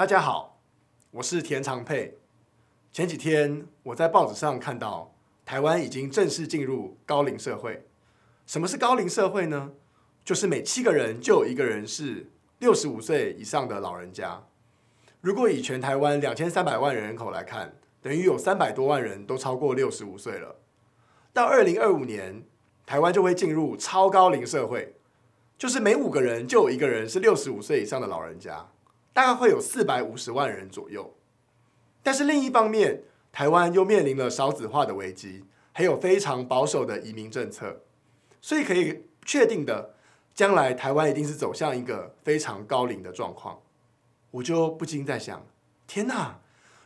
大家好，我是田长佩。前几天我在报纸上看到，台湾已经正式进入高龄社会。什么是高龄社会呢？就是每七个人就有一个人是六十五岁以上的老人家。如果以全台湾两千三百万人口来看，等于有三百多万人都超过六十五岁了。到二零二五年，台湾就会进入超高龄社会，就是每五个人就有一个人是六十五岁以上的老人家。大概会有四百五十万人左右，但是另一方面，台湾又面临了少子化的危机，还有非常保守的移民政策，所以可以确定的，将来台湾一定是走向一个非常高龄的状况。我就不禁在想：天哪！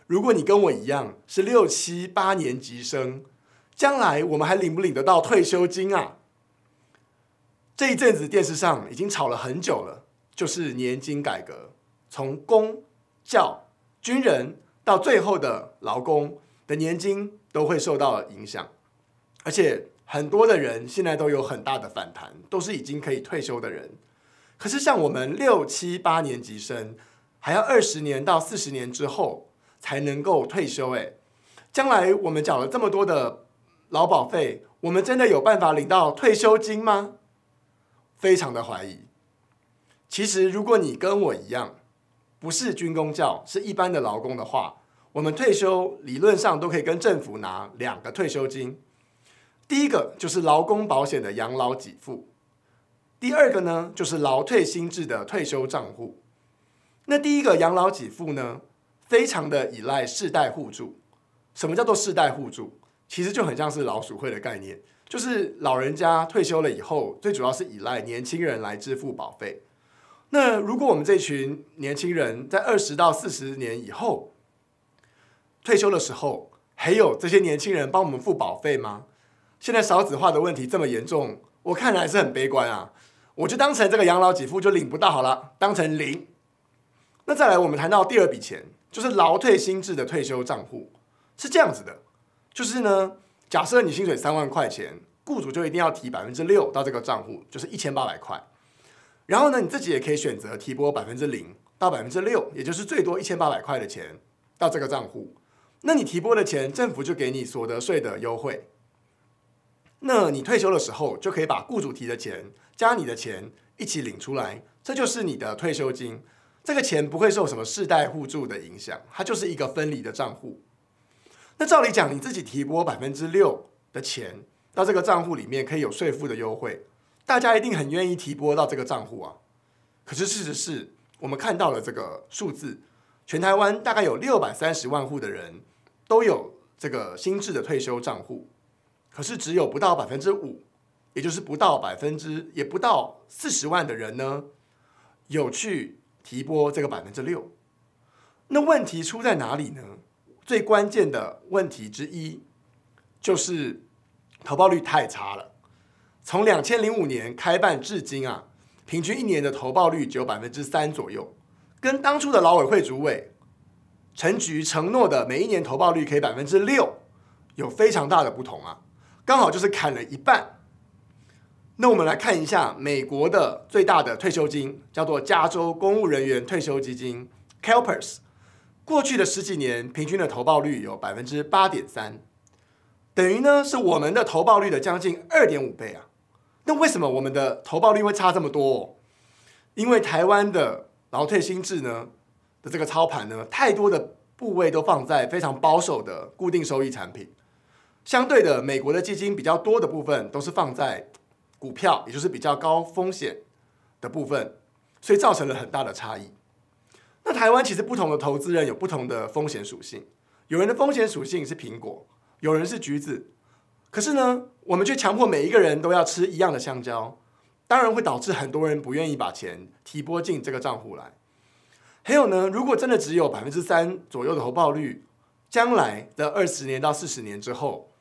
如果你跟我一样是六七八年级生，将来我们还领不领得到退休金啊？这一阵子电视上已经吵了很久了，就是年金改革。从公教、军人到最后的劳工的年金都会受到影响，而且很多的人现在都有很大的反弹，都是已经可以退休的人。可是像我们六七八年级生，还要二十年到四十年之后才能够退休。诶，将来我们缴了这么多的劳保费，我们真的有办法领到退休金吗？非常的怀疑。其实如果你跟我一样，不是军工教，是一般的劳工的话，我们退休理论上都可以跟政府拿两个退休金。第一个就是劳工保险的养老给付，第二个呢就是劳退新制的退休账户。那第一个养老给付呢，非常的依赖世代互助。什么叫做世代互助？其实就很像是老鼠会的概念，就是老人家退休了以后，最主要是依赖年轻人来支付保费。那如果我们这群年轻人在二十到四十年以后退休的时候，还有这些年轻人帮我们付保费吗？现在少子化的问题这么严重，我看来是很悲观啊！我就当成这个养老给付就领不到好了，当成零。那再来，我们谈到第二笔钱，就是劳退新制的退休账户，是这样子的，就是呢，假设你薪水三万块钱，雇主就一定要提百分之六到这个账户，就是一千八百块。然后呢，你自己也可以选择提拨百分之零到百分之六，也就是最多一千八百块的钱到这个账户。那你提拨的钱，政府就给你所得税的优惠。那你退休的时候，就可以把雇主提的钱加你的钱一起领出来，这就是你的退休金。这个钱不会受什么世代互助的影响，它就是一个分离的账户。那照理讲，你自己提拨百分之六的钱到这个账户里面，可以有税负的优惠。大家一定很愿意提拨到这个账户啊，可是事实是，我们看到了这个数字，全台湾大概有六百三十万户的人，都有这个新制的退休账户，可是只有不到百分之五，也就是不到百分之，也不到四十万的人呢，有去提拨这个百分之六。那问题出在哪里呢？最关键的问题之一，就是投报率太差了。从两千零五年开办至今啊，平均一年的投报率只有百分之三左右，跟当初的老委会主委陈菊承诺的每一年投报率可以百分之六，有非常大的不同啊，刚好就是砍了一半。那我们来看一下美国的最大的退休金，叫做加州公务人员退休基金 （Calpers），过去的十几年平均的投报率有百分之八点三，等于呢是我们的投报率的将近二点五倍啊。那为什么我们的投报率会差这么多？因为台湾的劳退心智呢的这个操盘呢，太多的部位都放在非常保守的固定收益产品，相对的，美国的基金比较多的部分都是放在股票，也就是比较高风险的部分，所以造成了很大的差异。那台湾其实不同的投资人有不同的风险属性，有人的风险属性是苹果，有人是橘子。可是呢，我们却强迫每一个人都要吃一样的香蕉，当然会导致很多人不愿意把钱提拨进这个账户来。还有呢，如果真的只有百分之三左右的回报率，将来的二十年到四十年之后，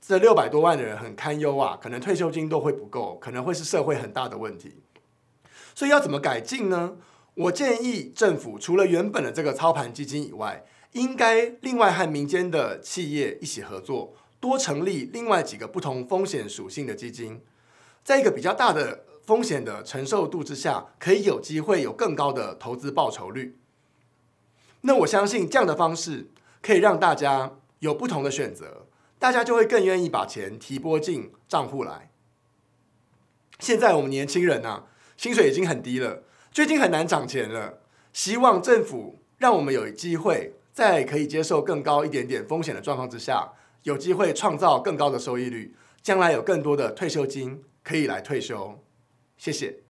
这六百多万的人很堪忧啊，可能退休金都会不够，可能会是社会很大的问题。所以要怎么改进呢？我建议政府除了原本的这个操盘基金以外，应该另外和民间的企业一起合作。多成立另外几个不同风险属性的基金，在一个比较大的风险的承受度之下，可以有机会有更高的投资报酬率。那我相信这样的方式可以让大家有不同的选择，大家就会更愿意把钱提拨进账户来。现在我们年轻人啊，薪水已经很低了，最近很难涨钱了，希望政府让我们有机会在可以接受更高一点点风险的状况之下。有机会创造更高的收益率，将来有更多的退休金可以来退休。谢谢。